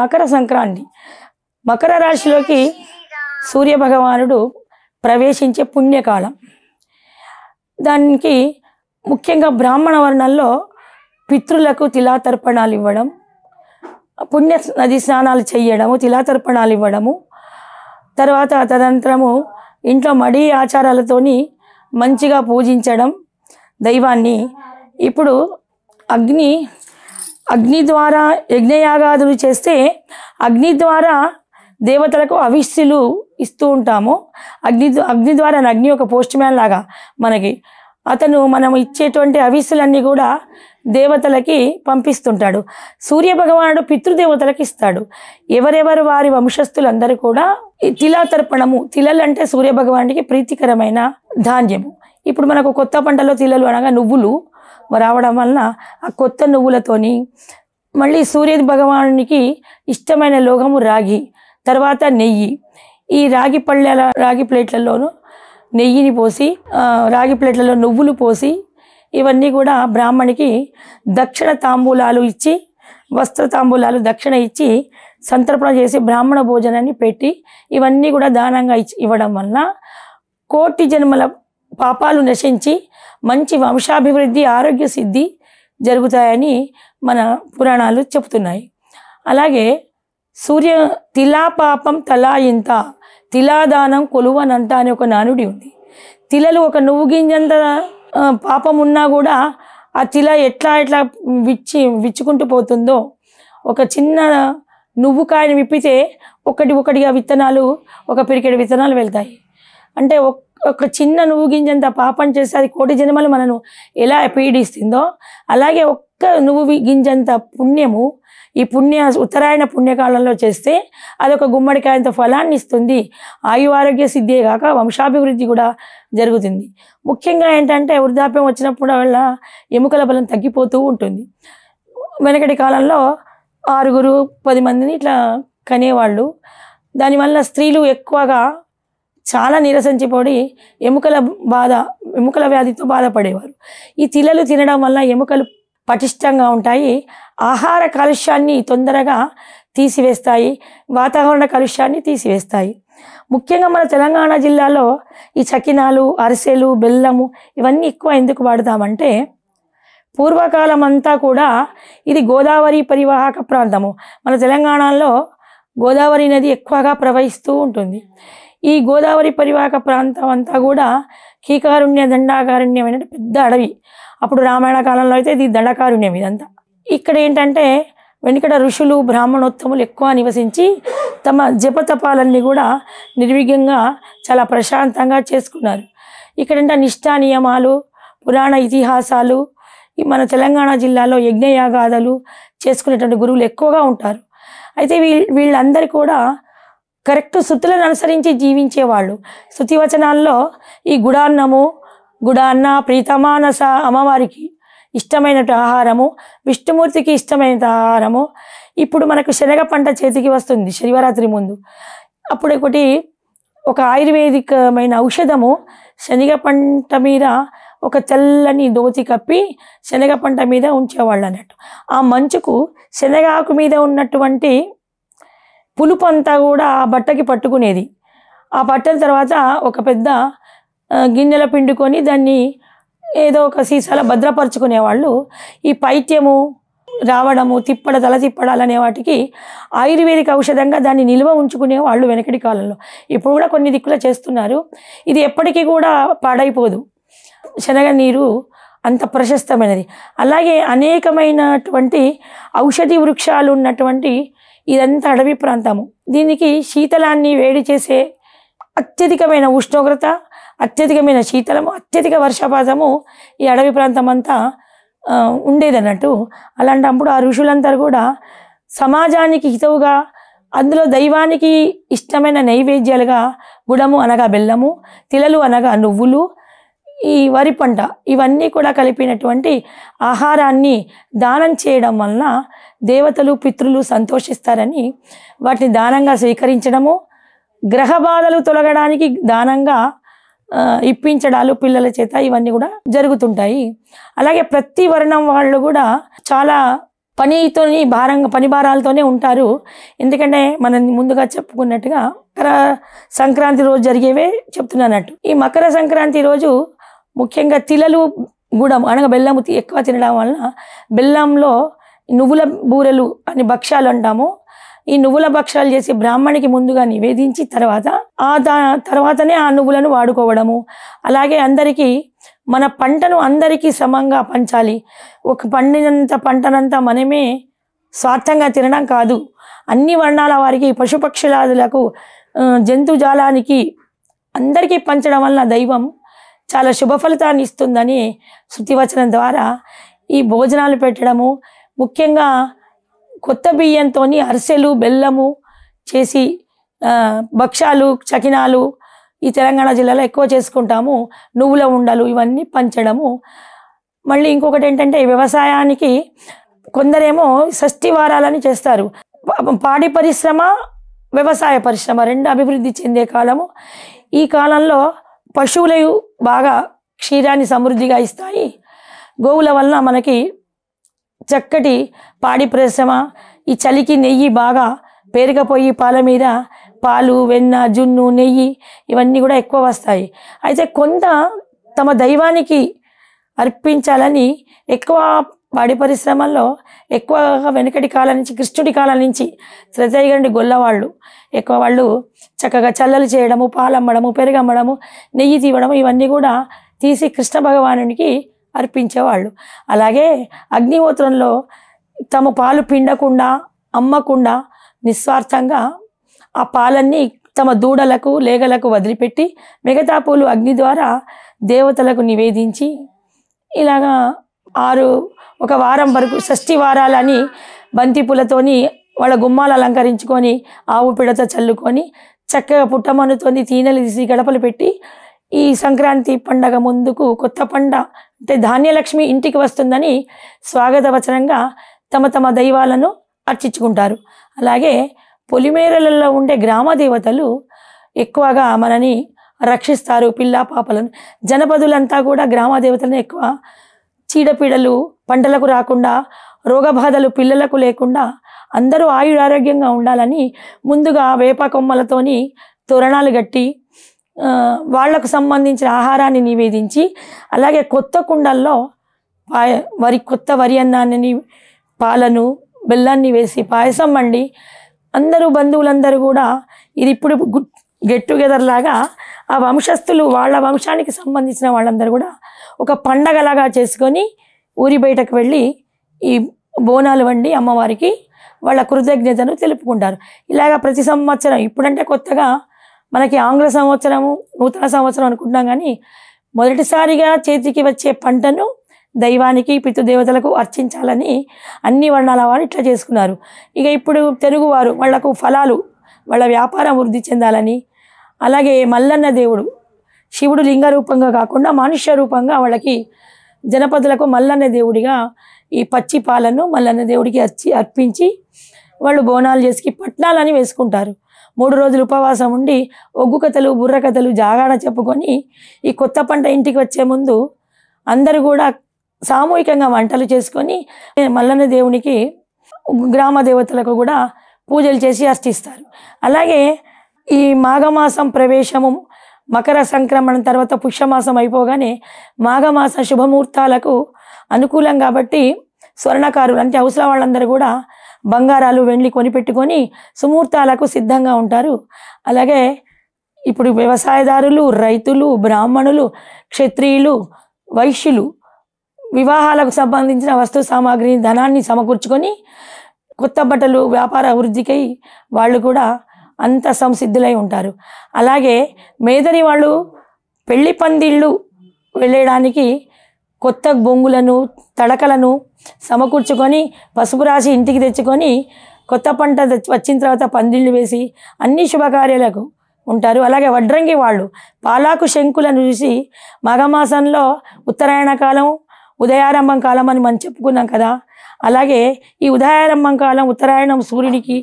మకర సంక్రాంతి మకర రాశిలోకి సూర్య భగవానుడు ప్రవేశించే పుణ్యకాలం దానికి ముఖ్యంగా బ్రాహ్మణ వర్ణంలో పితృలకు తిలాతర్పణాలు ఇవ్వడం పుణ్య నది స్నానాలు చేయడము తిలాతర్పణాలు ఇవ్వడము తర్వాత తదంతరము ఇంట్లో మడి ఆచారాలతోని మంచిగా పూజించడం దైవాన్ని ఇప్పుడు అగ్ని అగ్ని ద్వారా యజ్ఞయాగాదులు చేస్తే అగ్ని ద్వారా దేవతలకు అవిష్యులు ఇస్తూ ఉంటాము అగ్ని అగ్ని ద్వారా అగ్ని ఒక పోస్ట్ మ్యాన్ లాగా మనకి అతను మనం ఇచ్చేటువంటి అవిస్సులన్నీ కూడా దేవతలకి పంపిస్తుంటాడు సూర్య భగవానుడు పితృదేవతలకు ఇస్తాడు ఎవరెవరు వారి వంశస్థులందరూ కూడా తిలాతర్పణము తిలలు అంటే సూర్య ప్రీతికరమైన ధాన్యము ఇప్పుడు మనకు కొత్త పంటలో తిలలు అనగా నువ్వులు రావడం వలన ఆ కొత్త నువ్వులతోని మళ్ళీ సూర్య భగవానునికి ఇష్టమైన లోగము రాగి తర్వాత నెయ్యి ఈ రాగి పళ్ళెల రాగి ప్లేట్లలోనూ నెయ్యిని పోసి రాగి ప్లేట్లలో నువ్వులు పోసి ఇవన్నీ కూడా బ్రాహ్మణికి దక్షిణ తాంబూలాలు ఇచ్చి వస్త్ర తాంబూలాలు దక్షిణ ఇచ్చి సంతర్పణ చేసి బ్రాహ్మణ భోజనాన్ని పెట్టి ఇవన్నీ కూడా దానంగా ఇచ్చి ఇవ్వడం వలన కోటి జన్మల పాపాలు నశించి మంచి వంశాభివృద్ధి ఆరోగ్య సిద్ధి జరుగుతాయని మన పురాణాలు చెబుతున్నాయి అలాగే సూర్య తిలాపాపం ఇంత తిలాదానం కొలువనంత అనే ఒక నానుడి ఉంది తిలలు ఒక నువ్వు గింజంత పాపం ఉన్నా కూడా ఆ తిల ఎట్లా ఎట్లా విచ్చి విచ్చుకుంటూ పోతుందో ఒక చిన్న నువ్వు కాయను విప్పితే ఒకటి ఒకటిగా విత్తనాలు ఒక పిరికెడు విత్తనాలు వెళ్తాయి అంటే ఒక చిన్న నువ్వు గింజంత పాపం చేస్తే అది కోటి జన్మలు మనను ఎలా పీడిస్తుందో అలాగే ఒక్క నువ్వు గింజంత పుణ్యము ఈ పుణ్య ఉత్తరాయణ పుణ్యకాలంలో చేస్తే అదొక గుమ్మడికాయంత ఫలాన్ని ఇస్తుంది ఆయు ఆరోగ్య సిద్ధే కాక వంశాభివృద్ధి కూడా జరుగుతుంది ముఖ్యంగా ఏంటంటే వృద్ధాప్యం వచ్చినప్పుడు వల్ల ఎముకల బలం తగ్గిపోతూ ఉంటుంది వెనకటి కాలంలో ఆరుగురు పది మందిని ఇట్లా కనేవాళ్ళు దానివల్ల స్త్రీలు ఎక్కువగా చాలా నిరసించిపోయి ఎముకల బాధ ఎముకల వ్యాధితో బాధపడేవారు ఈ తిలలు తినడం వల్ల ఎముకలు పటిష్టంగా ఉంటాయి ఆహార కాలుష్యాన్ని తొందరగా తీసివేస్తాయి వాతావరణ కాలుష్యాన్ని తీసివేస్తాయి ముఖ్యంగా మన తెలంగాణ జిల్లాలో ఈ చకినాలు అరిసెలు బెల్లము ఇవన్నీ ఎక్కువ ఎందుకు వాడతామంటే పూర్వకాలం అంతా కూడా ఇది గోదావరి పరివాహక ప్రాంతము మన తెలంగాణలో గోదావరి నది ఎక్కువగా ప్రవహిస్తూ ఉంటుంది ఈ గోదావరి పరివాహక ప్రాంతం అంతా కూడా కీకారుణ్య దండాకారుణ్యం అనేది పెద్ద అడవి అప్పుడు రామాయణ కాలంలో అయితే ఇది దండకారుణ్యం ఇదంతా ఇక్కడ ఏంటంటే వెనుకట ఋషులు బ్రాహ్మణోత్తములు ఎక్కువ నివసించి తమ జపతపాలన్నీ కూడా నిర్విఘ్నంగా చాలా ప్రశాంతంగా చేసుకున్నారు ఇక్కడంటే నిష్ఠా నియమాలు పురాణ ఇతిహాసాలు మన తెలంగాణ జిల్లాలో యజ్ఞయాగాథలు చేసుకునేటువంటి గురువులు ఎక్కువగా ఉంటారు అయితే వీ వీళ్ళందరూ కూడా కరెక్ట్ శృతులను అనుసరించి జీవించేవాళ్ళు శృతివచనాల్లో ఈ గుడాన్నము గుడాన్న ప్రీతమానస అమ్మవారికి ఇష్టమైన ఆహారము విష్ణుమూర్తికి ఇష్టమైన ఆహారము ఇప్పుడు మనకు శనగ పంట చేతికి వస్తుంది శనివరాత్రి ముందు అప్పుడు ఒకటి ఒక ఆయుర్వేదికమైన ఔషధము శనగ పంట మీద ఒక తెల్లని దోతి కప్పి శనగ పంట మీద ఉంచేవాళ్ళు అన్నట్టు ఆ మంచుకు శనగ ఆకు మీద ఉన్నటువంటి పులుపు అంతా కూడా ఆ బట్టకి పట్టుకునేది ఆ పట్టిన తర్వాత ఒక పెద్ద గిన్నెల పిండుకొని దాన్ని ఏదో ఒక సీసాలో భద్రపరచుకునేవాళ్ళు ఈ పైత్యము రావడము తిప్పడ తల తిప్పడాలనే వాటికి ఆయుర్వేదిక ఔషధంగా దాన్ని నిల్వ ఉంచుకునే వాళ్ళు వెనకటి కాలంలో ఇప్పుడు కూడా కొన్ని దిక్కులు చేస్తున్నారు ఇది ఎప్పటికీ కూడా పాడైపోదు శనగ నీరు అంత ప్రశస్తమైనది అలాగే అనేకమైనటువంటి ఔషధి వృక్షాలు ఉన్నటువంటి ఇదంతా అడవి ప్రాంతము దీనికి శీతలాన్ని వేడి చేసే అత్యధికమైన ఉష్ణోగ్రత అత్యధికమైన శీతలము అత్యధిక వర్షపాతము ఈ అడవి ప్రాంతం అంతా ఉండేదన్నట్టు అలాంటప్పుడు ఆ ఋషులంతా కూడా సమాజానికి హితవుగా అందులో దైవానికి ఇష్టమైన నైవేద్యాలుగా గుడము అనగా బెల్లము తిలలు అనగా నువ్వులు ఈ వరి పంట ఇవన్నీ కూడా కలిపినటువంటి ఆహారాన్ని దానం చేయడం వలన దేవతలు పితృలు సంతోషిస్తారని వాటిని దానంగా స్వీకరించడము గ్రహ బాధలు తొలగడానికి దానంగా ఇప్పించడాలు పిల్లల చేత ఇవన్నీ కూడా జరుగుతుంటాయి అలాగే ప్రతి వర్ణం వాళ్ళు కూడా చాలా పనితోని భారంగా పని భారాలతోనే ఉంటారు ఎందుకంటే మనం ముందుగా చెప్పుకున్నట్టుగా మకర సంక్రాంతి రోజు జరిగేవే చెప్తున్నానట్టు ఈ మకర సంక్రాంతి రోజు ముఖ్యంగా తిలలు గుడం అనగా బెల్లం ఎక్కువ తినడం వలన బెల్లంలో నువ్వుల బూరెలు అని భక్ష్యాలు అంటాము ఈ నువ్వుల భక్షాలు చేసి బ్రాహ్మణికి ముందుగా నివేదించి తర్వాత ఆ తర్వాతనే ఆ నువ్వులను వాడుకోవడము అలాగే అందరికీ మన పంటను అందరికీ సమంగా పంచాలి ఒక పండినంత పంటనంతా మనమే స్వార్థంగా తినడం కాదు అన్ని వర్ణాల వారికి పశుపక్షులాదులకు జంతుజాలానికి అందరికీ పంచడం వలన దైవం చాలా శుభ ఫలితాన్ని ఇస్తుందని శృతివచనం ద్వారా ఈ భోజనాలు పెట్టడము ముఖ్యంగా కొత్త బియ్యంతో అరిసెలు బెల్లము చేసి భక్ష్యాలు చకినాలు ఈ తెలంగాణ జిల్లాలో ఎక్కువ చేసుకుంటాము నువ్వుల ఉండలు ఇవన్నీ పంచడము మళ్ళీ ఇంకొకటి ఏంటంటే వ్యవసాయానికి కొందరేమో షష్ఠి వారాలని చేస్తారు పాడి పరిశ్రమ వ్యవసాయ పరిశ్రమ రెండు అభివృద్ధి చెందే కాలము ఈ కాలంలో పశువులు బాగా క్షీరాన్ని సమృద్ధిగా ఇస్తాయి గోవుల వలన మనకి చక్కటి పాడి పరిశ్రమ ఈ చలికి నెయ్యి బాగా పేరుకపోయి పాల మీద పాలు వెన్న జున్ను నెయ్యి ఇవన్నీ కూడా ఎక్కువ వస్తాయి అయితే కొంత తమ దైవానికి అర్పించాలని ఎక్కువ పాడి పరిశ్రమల్లో ఎక్కువగా వెనుకటి కాలం నుంచి కృష్ణుడి కాలం నుంచి శ్రతయ్యగండి గొల్లవాళ్ళు ఎక్కువ వాళ్ళు చక్కగా చల్లలు చేయడము పాలమ్మడము పెరుగమ్మడము నెయ్యి తీవడము ఇవన్నీ కూడా తీసి కృష్ణ భగవానునికి అర్పించేవాళ్ళు అలాగే అగ్నిహోత్రంలో తమ పాలు పిండకుండా అమ్మకుండా నిస్వార్థంగా ఆ పాలన్నీ తమ దూడలకు లేగలకు వదిలిపెట్టి మిగతా పూలు అగ్ని ద్వారా దేవతలకు నివేదించి ఇలాగా ఆరు ఒక వారం వరకు షష్ఠి వారాలని బంతిపూలతోని వాళ్ళ గుమ్మాలు అలంకరించుకొని ఆవు పిడతో చల్లుకొని చక్కగా పుట్టమనుతోని తీనెలు తీసి గడపలు పెట్టి ఈ సంక్రాంతి పండగ ముందుకు కొత్త పండ అంటే ధాన్యలక్ష్మి ఇంటికి వస్తుందని స్వాగత వచనంగా తమ తమ దైవాలను అర్చించుకుంటారు అలాగే పొలిమేరలలో ఉండే గ్రామ దేవతలు ఎక్కువగా మనని రక్షిస్తారు పిల్ల పాపలను జనపదులంతా కూడా గ్రామ దేవతలను ఎక్కువ చీడపీడలు పంటలకు రాకుండా రోగబాధలు పిల్లలకు లేకుండా అందరూ ఆయురారోగ్యంగా ఉండాలని ముందుగా వేప కొమ్మలతోని తోరణాలు గట్టి వాళ్లకు సంబంధించిన ఆహారాన్ని నివేదించి అలాగే కొత్త కుండల్లో వరి కొత్త వరి అన్నాన్ని పాలను బెల్లాన్ని వేసి పాయసం వండి అందరూ బంధువులందరూ కూడా ఇది ఇప్పుడు గెట్ టుగెదర్ లాగా ఆ వంశస్థులు వాళ్ళ వంశానికి సంబంధించిన వాళ్ళందరూ కూడా ఒక పండగలాగా చేసుకొని ఊరి బయటకు వెళ్ళి ఈ బోనాలు వండి అమ్మవారికి వాళ్ళ కృతజ్ఞతను తెలుపుకుంటారు ఇలాగ ప్రతి సంవత్సరం ఇప్పుడంటే కొత్తగా మనకి ఆంగ్ల సంవత్సరము నూతన సంవత్సరం అనుకుంటున్నాం కానీ మొదటిసారిగా చేతికి వచ్చే పంటను దైవానికి పితృదేవతలకు అర్చించాలని అన్ని వర్ణాల వారు ఇట్లా చేసుకున్నారు ఇక ఇప్పుడు తెలుగువారు వాళ్లకు ఫలాలు వాళ్ళ వ్యాపారం వృద్ధి చెందాలని అలాగే మల్లన్న దేవుడు శివుడు లింగ రూపంగా కాకుండా మనుష్య రూపంగా వాళ్ళకి జనపదులకు మల్లన్న దేవుడిగా ఈ పచ్చి పాలను మల్లన్న దేవుడికి అర్చి అర్పించి వాళ్ళు బోనాలు చేసి పట్నాలని వేసుకుంటారు మూడు రోజులు ఉపవాసం ఉండి ఒగ్గు కథలు బుర్ర కథలు జాగాడ చెప్పుకొని ఈ కొత్త పంట ఇంటికి వచ్చే ముందు అందరూ కూడా సామూహికంగా వంటలు చేసుకొని మల్లన్న దేవునికి గ్రామ దేవతలకు కూడా పూజలు చేసి అర్చిస్తారు అలాగే ఈ మాఘమాసం ప్రవేశము మకర సంక్రమణ తర్వాత పుష్యమాసం అయిపోగానే మాఘమాస శుభముహూర్తాలకు అనుకూలం కాబట్టి స్వర్ణకారులు అంటే అవసర వాళ్ళందరూ కూడా బంగారాలు వెండి కొనిపెట్టుకొని సుముహూర్తాలకు సిద్ధంగా ఉంటారు అలాగే ఇప్పుడు వ్యవసాయదారులు రైతులు బ్రాహ్మణులు క్షత్రియులు వైశ్యులు వివాహాలకు సంబంధించిన వస్తు సామాగ్రిని ధనాన్ని సమకూర్చుకొని కొత్త బట్టలు వ్యాపార అభివృద్ధికై వాళ్ళు కూడా అంత సంసిద్ధులై ఉంటారు అలాగే మేదరి వాళ్ళు పెళ్లి పందిళ్ళు వెళ్ళడానికి కొత్త బొంగులను తడకలను సమకూర్చుకొని పసుపు రాసి ఇంటికి తెచ్చుకొని కొత్త పంట వచ్చిన తర్వాత పందిళ్ళు వేసి అన్ని శుభకార్యాలకు ఉంటారు అలాగే వడ్రంగి వాళ్ళు పాలాకు శంకులను చూసి మగమాసంలో ఉత్తరాయణ కాలం ఉదయారంభం కాలం అని మనం చెప్పుకున్నాం కదా అలాగే ఈ ఉదయారంభం కాలం ఉత్తరాయణం సూర్యుడికి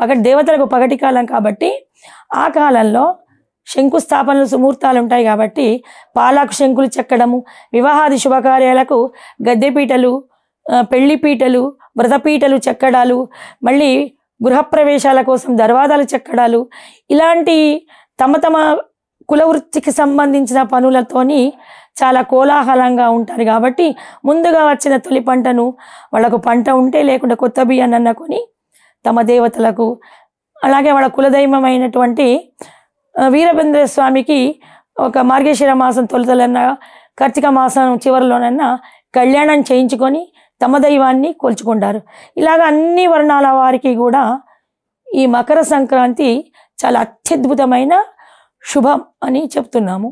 పగటి దేవతలకు పగటి కాలం కాబట్టి ఆ కాలంలో శంకుస్థాపనలు సుముహూర్తాలు ఉంటాయి కాబట్టి పాలకు శంకులు చెక్కడము వివాహాది శుభకార్యాలకు గద్దెపీటలు పెళ్లిపీటలు వ్రతపీటలు చెక్కడాలు మళ్ళీ గృహప్రవేశాల కోసం దర్వాదాలు చెక్కడాలు ఇలాంటి తమ తమ కులవృత్తికి సంబంధించిన పనులతోని చాలా కోలాహలంగా ఉంటారు కాబట్టి ముందుగా వచ్చిన తొలి పంటను వాళ్ళకు పంట ఉంటే లేకుండా కొత్త బియ్యాన్ని అన్నకొని తమ దేవతలకు అలాగే వాళ్ళ కులదైవమైనటువంటి వీరభద్ర స్వామికి ఒక మార్గేశ్వర మాసం తొలుతలన్నా కార్తీక మాసం చివరిలోనన్నా కళ్యాణం చేయించుకొని తమ దైవాన్ని కొల్చుకుంటారు ఇలాగ అన్ని వర్ణాల వారికి కూడా ఈ మకర సంక్రాంతి చాలా అత్యద్భుతమైన శుభం అని చెప్తున్నాము